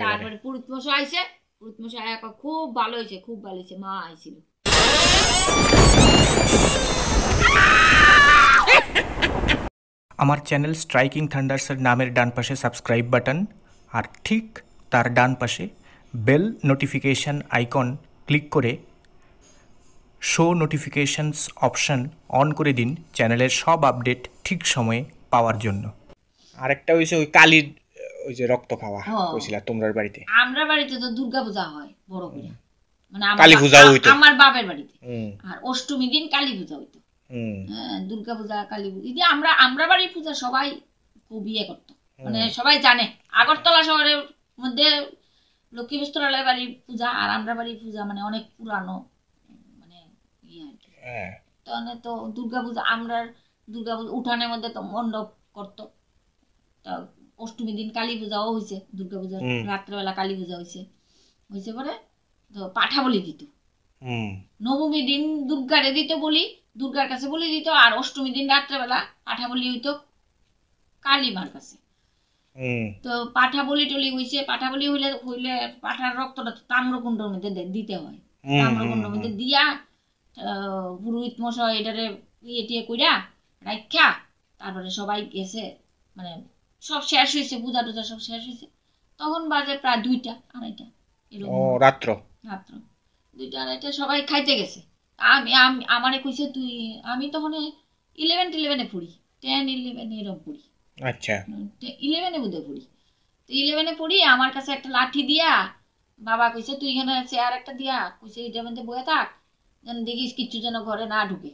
তারপরে পুরুত মশাই আইছে পুরুত মশাই খুব ভালো হয়েছে খুব ভালো হয়েছে মা আইছিল আমার চ্যানেল স্ট্রাইকিং থান্ডার্সের নামের ডান পাশে সাবস্ক্রাইব বাটন আর ঠিক তার ডান পাশে বেল নোটিফিকেশান আইকন ক্লিক করে শো নোটিফিকেশনস অপশান অন করে দিন চ্যানেলের সব আপডেট ঠিক সময়ে পাওয়ার জন্য আরেকটা হয়েছে ওই কালির ওই যে রক্ত খাওয়া হয়েছিল তোমরার বাড়িতে আমরা বাড়িতে তো দুর্গা পূজা হয় বড় করে মানে কালী পূজা হইতো আমার বাবার বাড়িতে আর অষ্টমী দিন কালী পূজা হইতো হ্যাঁ, দুর্গা পূজা কালী পূজা আমরা আমরা বাড়ির পূজা সবাই খুব ইয়ে করত মানে সবাই জানে আগরতলা শহরের মধ্যে লক্ষ্মী বিস্তরালয় বাড়ির পূজা আর আমরা বাড়ির পূজা মানে অনেক পুরানো মানে ইয়ে আর কি হ্যাঁ। তখন মানে তো দুর্গাপূজা আমরা দুর্গাপূজা উঠানের মধ্যে তো মণ্ডপ করতো তা অষ্টমী দিন কালী পূজাও হয়েছে দুর্গা পূজা রাত্রেবেলা কালী পূজা হয়েছে হয়েছে পরে মানে, তো পাঠা বলি দিত নবমী দিন দুর্গারে দিত বলি দুর্গার কাছে বলি দিত আর অষ্টমী দিন রাত্রেবেলা পাঠা বলি হইতো কালিমার কাছে তো পাঠা বলি টলি হইছে পাঠা বলি হইলে হইলে পাঠার রক্তটা তো তাম্রকুণ্ডর মধ্যে দিতে হয় তাম্রকুণ্ডর মধ্যে দিয়া পুরোহিত মশাই এটারে ইয়ে টিয়ে কইরা রাখা তারপরে সবাই গেছে মানে সব শেষ হয়েছে পূজা টুজা সব শেষ হয়েছে তখন বাজে প্রায় দুইটা আড়াইটা রাত্র রাত্র দুইটা আড়াইটা সবাই খাইতে গেছে আমি আমি আমারে কইছে তুই আমি তখন ইলেভেন টিলেভেনে পড়ি টেন ইলেভেন এরকম পড়ি আচ্ছা ইলেভেনে বুধে পড়ি তো ইলেভেনে পড়ি আমার কাছে একটা লাঠি দিয়া বাবা কইছে তুই এখানে চেয়ার একটা দিয়া কইছে এটার মধ্যে বয়ে থাক যেন দেখিস কিচ্ছু যেন ঘরে না ঢুকে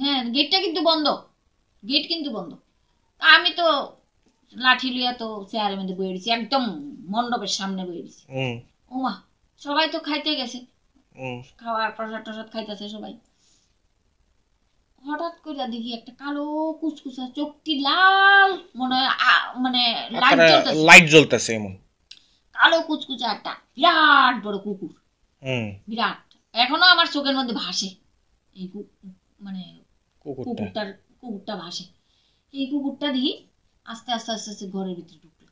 হ্যাঁ গেটটা কিন্তু বন্ধ গেট কিন্তু বন্ধ আমি তো লাঠি লইয়া তো চেয়ারের মধ্যে বয়ে দিছি একদম মণ্ডপের সামনে বয়ে দিছি ওমা সবাই তো খাইতে গেছে খাওয়ার প্রসাদ টসাদ খাইতেছে সবাই হঠাৎ করে দেখি একটা কালো কুচকুচা চোখটি লাল মনে মানে লাইট জ্বলতেছে এমন কালো কুচকুচা একটা বিরাট বড় কুকুর বিরাট এখনো আমার চোখের মধ্যে ভাসে এই মানে কুকুরটার কুকুরটা ভাসে এই কুকুরটা দেখি আস্তে আস্তে আস্তে আস্তে ঘরের ভিতরে ঢুকলো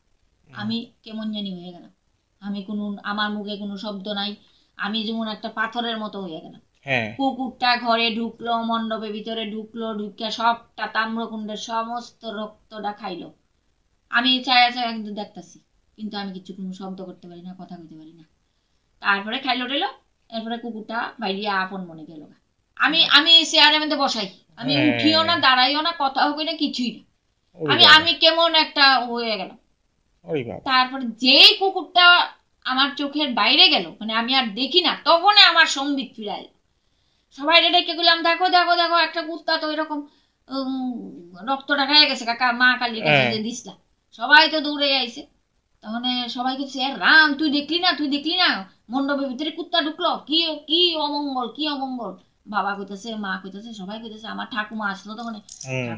আমি কেমন জানি হয়ে গেলাম আমি কোনো আমার মুখে কোনো শব্দ নাই আমি যেমন একটা পাথরের মতো হয়ে গেলাম হ্যাঁ। কুকুরটা ঘরে ঢুকলো মণ্ডপের ভিতরে ঢুকলো ঢুকিয়া সবটা তাম্রকুণ্ডের সমস্ত রক্তটা খাইলো আমি চায়া চায় কিন্তু দেখতেছি কিন্তু আমি কিছু কোনো শব্দ করতে পারি না কথা কইতে পারি না তারপরে খাইলো টেলো এরপরে কুকুরটা বাইরে আপন মনে গেল আমি আমি চেয়ারের মধ্যে বসাই আমি হ্যাঁ। উঠিও না দাঁড়াইও না কথাও কই না কিছুই না আমি আমি কেমন একটা হয়ে গেলাম তারপর যেই কুকুরটা আমার চোখের বাইরে গেল মানে আমি আর দেখি না তখন আমার সম্বিত ফিরে এলো সবাই ডেকে গেলাম দেখো দেখো দেখো একটা কুত্তা তো এরকম রক্ত হয়ে গেছে কাকা মা কালী কাছে হ্যাঁ। দিছিলাম সবাই তো দৌড়ে আইছে তখন সবাই কিছু রাম তুই দেখলি না তুই দেখলি না মণ্ডপের ভিতরে কুত্তা ঢুকলো কি কি অমঙ্গল কি অমঙ্গল বাবা কইতেছে মা কইতেছে সবাই কইতেছে আমার ঠাকুমা আসলো তখন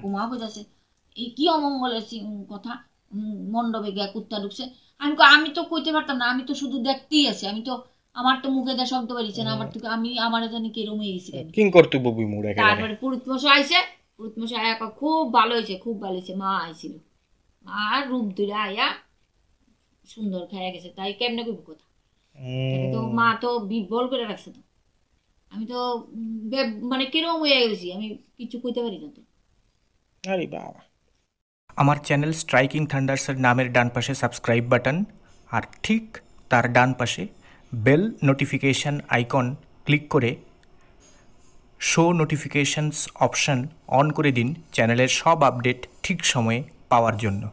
ঠাকুমাও কইতেছে এই কি অমঙ্গলের কথা মণ্ডপে গিয়া কুত্তা ঢুকছে আমি আমি তো কইতে পারতাম না আমি তো শুধু দেখতেই আছি আমি তো আমার তো মুখে দেয় শব্দ বেরিয়েছে না আমার তো আমি আমার জানি কি রুমে গেছি কিং কর্তব্য বই মুড়ে তারপরে পুরুত মশাই আইছে পুরুত মশাই আয়া খুব ভালো হয়েছে খুব ভালো হয়েছে মা আইছিল মা রূপ ধরে আয়া সুন্দর খাইয়া গেছে তাই কেমনে কইব কথা তো মা তো বিবল করে রাখছে তো আমি তো মানে কিরম হয়ে গেছি আমি কিছু কইতে পারি না তো আরে বাবা আমার চ্যানেল স্ট্রাইকিং থান্ডার্সের নামের ডান পাশে সাবস্ক্রাইব বাটন আর ঠিক তার ডান পাশে বেল নোটিফিকেশান আইকন ক্লিক করে শো নোটিফিকেশানস অপশান অন করে দিন চ্যানেলের সব আপডেট ঠিক সময়ে পাওয়ার জন্য